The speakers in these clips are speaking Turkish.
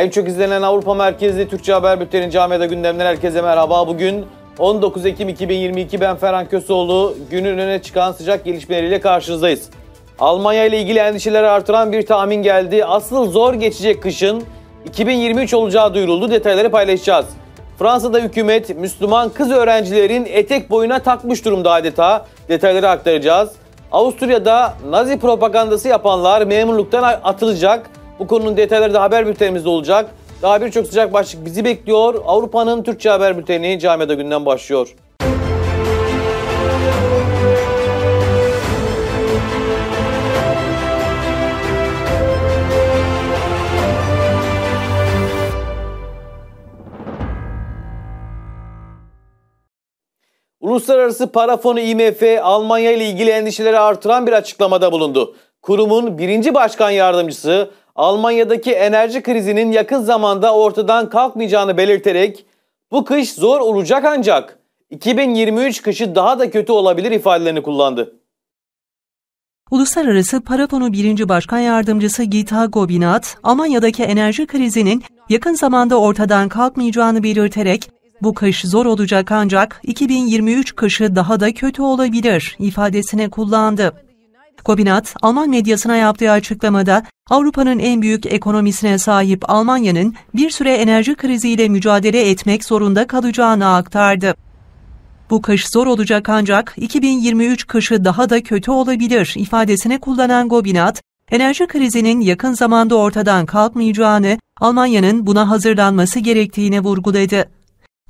En çok izlenen Avrupa merkezli Türkçe haber bültenin camiada gündemden herkese merhaba. Bugün 19 Ekim 2022 ben Ferhan Köseoğlu. Günün öne çıkan sıcak gelişmeleriyle karşınızdayız. Almanya ile ilgili endişeleri artıran bir tahmin geldi. Asıl zor geçecek kışın 2023 olacağı duyuruldu. Detayları paylaşacağız. Fransa'da hükümet Müslüman kız öğrencilerin etek boyuna takmış durumda adeta. Detayları aktaracağız. Avusturya'da Nazi propagandası yapanlar memurluktan atılacak. Bu konunun detayları da haber bültenimizde olacak. Daha birçok sıcak başlık bizi bekliyor. Avrupa'nın Türkçe haber bülteni Camiada günden başlıyor. Uluslararası Para Fonu IMF, Almanya ile ilgili endişeleri artıran bir açıklamada bulundu. Kurumun birinci başkan yardımcısı Almanya'daki enerji krizinin yakın zamanda ortadan kalkmayacağını belirterek bu kış zor olacak ancak 2023 kışı daha da kötü olabilir ifadelerini kullandı. Uluslararası Para Fonu 1. Başkan Yardımcısı Gita Gobinat, Almanya'daki enerji krizinin yakın zamanda ortadan kalkmayacağını belirterek, bu kış zor olacak ancak 2023 kışı daha da kötü olabilir ifadesine kullandı. Kobinat, Alman medyasına yaptığı açıklamada Avrupa'nın en büyük ekonomisine sahip Almanya'nın bir süre enerji kriziyle mücadele etmek zorunda kalacağını aktardı. Bu kış zor olacak ancak 2023 kışı daha da kötü olabilir ifadesine kullanan Gobinat, enerji krizinin yakın zamanda ortadan kalkmayacağını, Almanya'nın buna hazırlanması gerektiğini vurguladı.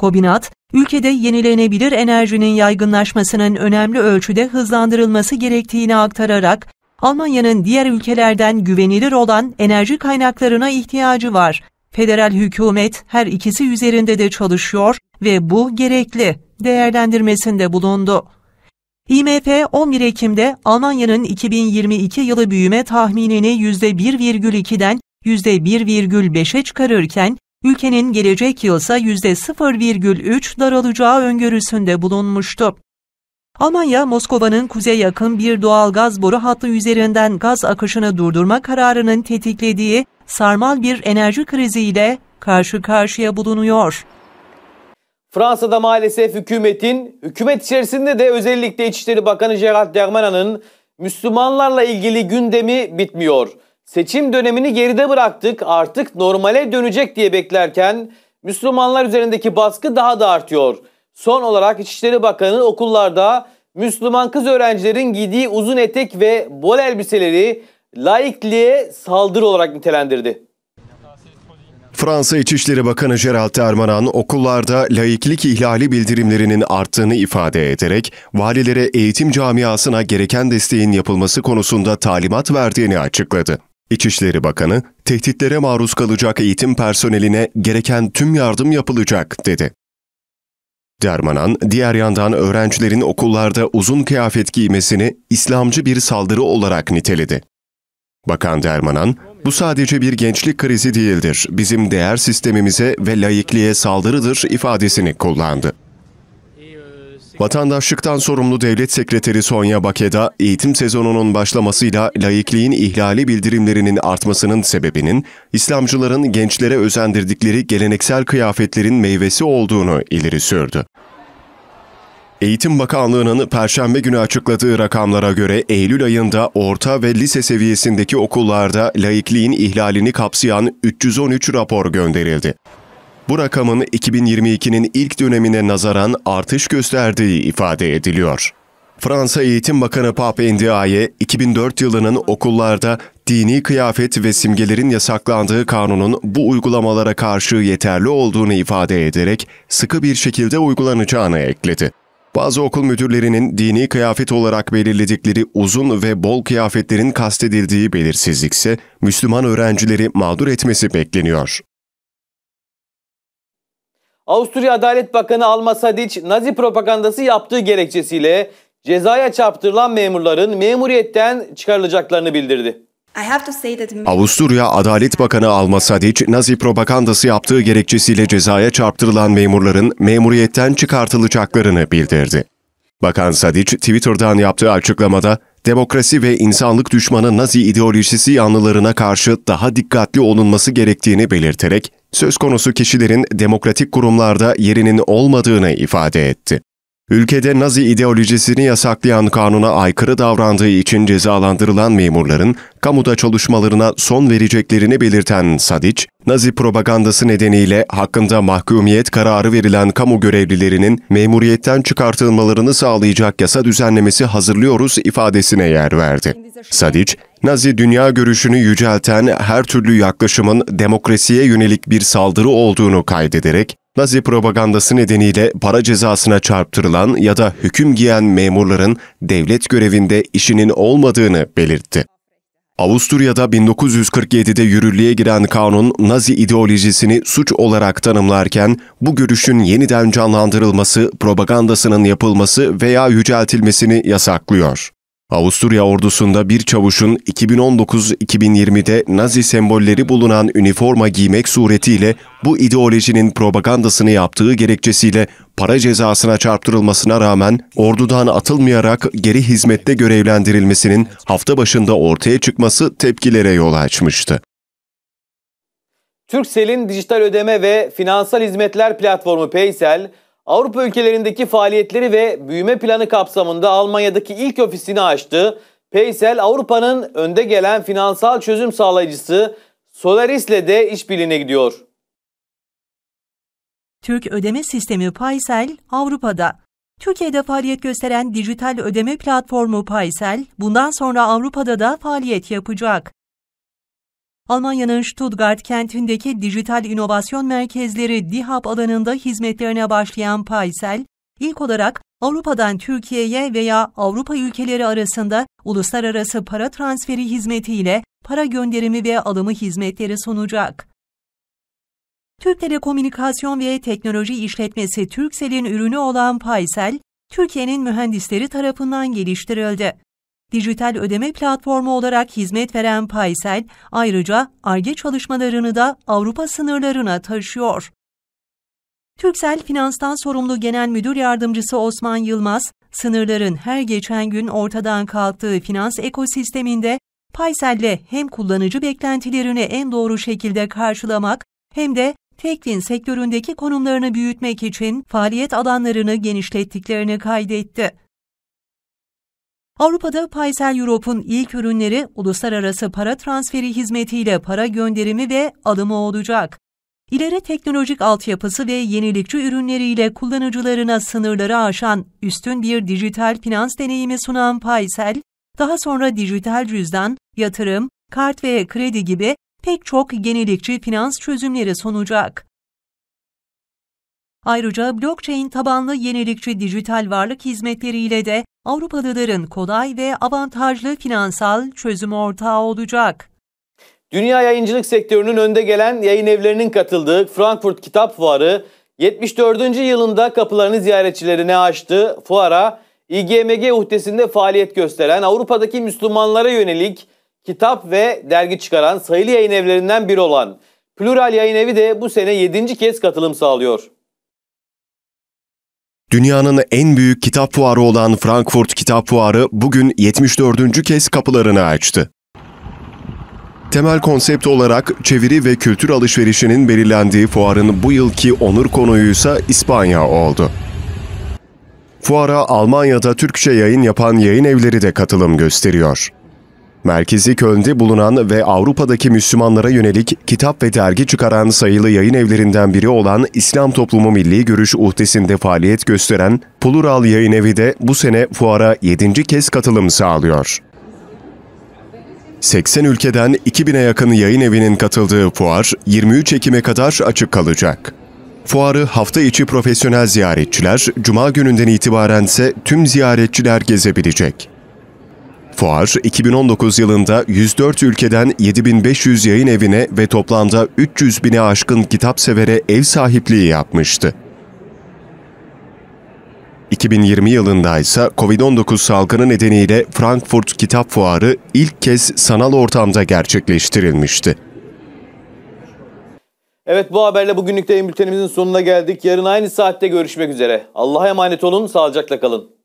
Kobinat, ülkede yenilenebilir enerjinin yaygınlaşmasının önemli ölçüde hızlandırılması gerektiğini aktararak, Almanya'nın diğer ülkelerden güvenilir olan enerji kaynaklarına ihtiyacı var. Federal hükümet her ikisi üzerinde de çalışıyor ve bu gerekli değerlendirmesinde bulundu. IMF 11 Ekim'de Almanya'nın 2022 yılı büyüme tahminini %1,2'den %1,5'e çıkarırken ülkenin gelecek yılsa %0,3 daralacağı öngörüsünde bulunmuştu. Almanya, Moskova'nın kuzey yakın bir doğal gaz boru hattı üzerinden gaz akışını durdurma kararının tetiklediği sarmal bir enerji kriziyle karşı karşıya bulunuyor. Fransa'da maalesef hükümetin, hükümet içerisinde de özellikle İçişleri Bakanı Gerard Dermana'nın Müslümanlarla ilgili gündemi bitmiyor. Seçim dönemini geride bıraktık artık normale dönecek diye beklerken Müslümanlar üzerindeki baskı daha da artıyor. Son olarak İçişleri Bakanı okullarda Müslüman kız öğrencilerin giydiği uzun etek ve bol elbiseleri laikliğe saldırı olarak nitelendirdi. Fransa İçişleri Bakanı Gerald Darmanin okullarda laiklik ihlali bildirimlerinin arttığını ifade ederek valilere eğitim camiasına gereken desteğin yapılması konusunda talimat verdiğini açıkladı. İçişleri Bakanı, tehditlere maruz kalacak eğitim personeline gereken tüm yardım yapılacak, dedi. Dermanan, diğer yandan öğrencilerin okullarda uzun kıyafet giymesini İslamcı bir saldırı olarak niteledi. Bakan Dermanan, bu sadece bir gençlik krizi değildir, bizim değer sistemimize ve laikliğe saldırıdır ifadesini kullandı. Vatandaşlıktan sorumlu Devlet Sekreteri Sonya Bakeda, eğitim sezonunun başlamasıyla laikliğin ihlali bildirimlerinin artmasının sebebinin İslamcıların gençlere özendirdikleri geleneksel kıyafetlerin meyvesi olduğunu ileri sürdü. Eğitim Bakanlığı'nın perşembe günü açıkladığı rakamlara göre Eylül ayında orta ve lise seviyesindeki okullarda laikliğin ihlalini kapsayan 313 rapor gönderildi. Bu rakamın 2022'nin ilk dönemine nazaran artış gösterdiği ifade ediliyor. Fransa Eğitim Bakanı Pape Ndiaye, 2004 yılının okullarda dini kıyafet ve simgelerin yasaklandığı kanunun bu uygulamalara karşı yeterli olduğunu ifade ederek sıkı bir şekilde uygulanacağını ekledi. Bazı okul müdürlerinin dini kıyafet olarak belirledikleri uzun ve bol kıyafetlerin kastedildiği belirsizlikse Müslüman öğrencileri mağdur etmesi bekleniyor. Avusturya Adalet Bakanı Almasadiç, Nazi propagandası yaptığı gerekçesiyle cezaya çarptırılan memurların memuriyetten çıkarılacaklarını bildirdi. Avusturya Adalet Bakanı Alma Sadiç, Nazi propagandası yaptığı gerekçesiyle cezaya çarptırılan memurların memuriyetten çıkartılacaklarını bildirdi. Bakan Sadiç, Twitter'dan yaptığı açıklamada, demokrasi ve insanlık düşmanı Nazi ideolojisi yanlılarına karşı daha dikkatli olunması gerektiğini belirterek söz konusu kişilerin demokratik kurumlarda yerinin olmadığını ifade etti. Ülkede Nazi ideolojisini yasaklayan kanuna aykırı davrandığı için cezalandırılan memurların kamuda çalışmalarına son vereceklerini belirten Sadiç, Nazi propagandası nedeniyle hakkında mahkumiyet kararı verilen kamu görevlilerinin memuriyetten çıkartılmalarını sağlayacak yasa düzenlemesi hazırlıyoruz ifadesine yer verdi. Sadiç, Nazi dünya görüşünü yücelten her türlü yaklaşımın demokrasiye yönelik bir saldırı olduğunu kaydederek, Nazi propagandası nedeniyle para cezasına çarptırılan ya da hüküm giyen memurların devlet görevinde işinin olmadığını belirtti. Avusturya'da 1947'de yürürlüğe giren kanun Nazi ideolojisini suç olarak tanımlarken bu görüşün yeniden canlandırılması, propagandasının yapılması veya yüceltilmesini yasaklıyor. Avusturya ordusunda bir çavuşun 2019-2020'de Nazi sembolleri bulunan üniforma giymek suretiyle bu ideolojinin propagandasını yaptığı gerekçesiyle para cezasına çarptırılmasına rağmen ordudan atılmayarak geri hizmette görevlendirilmesinin hafta başında ortaya çıkması tepkilere yol açmıştı. Türksel'in dijital ödeme ve finansal hizmetler platformu Paysel Avrupa ülkelerindeki faaliyetleri ve büyüme planı kapsamında Almanya'daki ilk ofisini açtı. Paysel Avrupa'nın önde gelen finansal çözüm sağlayıcısı Solaris'le de işbirliğine gidiyor. Türk ödeme sistemi Paysel Avrupa'da. Türkiye'de faaliyet gösteren dijital ödeme platformu Paysel bundan sonra Avrupa'da da faaliyet yapacak. Almanya'nın Stuttgart kentindeki dijital inovasyon merkezleri DİHAP alanında hizmetlerine başlayan Paysel, ilk olarak Avrupa'dan Türkiye'ye veya Avrupa ülkeleri arasında uluslararası para transferi hizmetiyle para gönderimi ve alımı hizmetleri sunacak. Türk Telekomünikasyon ve Teknoloji İşletmesi Türksel'in ürünü olan Paysel, Türkiye'nin mühendisleri tarafından geliştirildi dijital ödeme platformu olarak hizmet veren Paysel, ayrıca ARGE çalışmalarını da Avrupa sınırlarına taşıyor. Türksel Finans'tan sorumlu Genel Müdür Yardımcısı Osman Yılmaz, sınırların her geçen gün ortadan kalktığı finans ekosisteminde Paysel'le hem kullanıcı beklentilerini en doğru şekilde karşılamak hem de tekvin sektöründeki konumlarını büyütmek için faaliyet alanlarını genişlettiklerini kaydetti. Avrupa'da Paysel Europe'un ilk ürünleri uluslararası para transferi hizmetiyle para gönderimi ve alımı olacak. İleri teknolojik altyapısı ve yenilikçi ürünleriyle kullanıcılarına sınırları aşan üstün bir dijital finans deneyimi sunan Paysel, daha sonra dijital cüzdan, yatırım, kart ve kredi gibi pek çok yenilikçi finans çözümleri sunacak. Ayrıca blockchain tabanlı yenilikçi dijital varlık hizmetleriyle de Avrupalıların kolay ve avantajlı finansal çözüm ortağı olacak. Dünya yayıncılık sektörünün önde gelen yayın evlerinin katıldığı Frankfurt Kitap Fuarı 74. yılında kapılarını ziyaretçilerine açtı. Fuara İGMG uhdesinde faaliyet gösteren Avrupa'daki Müslümanlara yönelik kitap ve dergi çıkaran sayılı yayın evlerinden biri olan Plural Yayın Evi de bu sene 7. kez katılım sağlıyor. Dünyanın en büyük kitap fuarı olan Frankfurt Kitap Fuarı bugün 74. kez kapılarını açtı. Temel konsept olarak çeviri ve kültür alışverişinin belirlendiği fuarın bu yılki onur konuyuysa İspanya oldu. Fuara Almanya'da Türkçe yayın yapan yayın evleri de katılım gösteriyor. Merkezi Köln'de bulunan ve Avrupa'daki Müslümanlara yönelik kitap ve dergi çıkaran sayılı yayın evlerinden biri olan İslam Toplumu Milli Görüş uhdesinde faaliyet gösteren Plural Yayın Evi de bu sene fuara 7. kez katılım sağlıyor. 80 ülkeden 2000'e yakın yayın evinin katıldığı fuar 23 Ekim'e kadar açık kalacak. Fuarı hafta içi profesyonel ziyaretçiler, cuma gününden itibaren ise tüm ziyaretçiler gezebilecek. Fuar 2019 yılında 104 ülkeden 7500 yayın evine ve toplamda 300 bine aşkın kitap severe ev sahipliği yapmıştı. 2020 yılında ise Covid-19 salgını nedeniyle Frankfurt Kitap Fuarı ilk kez sanal ortamda gerçekleştirilmişti. Evet bu haberle bugünlük de bültenimizin sonuna geldik. Yarın aynı saatte görüşmek üzere. Allah'a emanet olun, sağlıcakla kalın.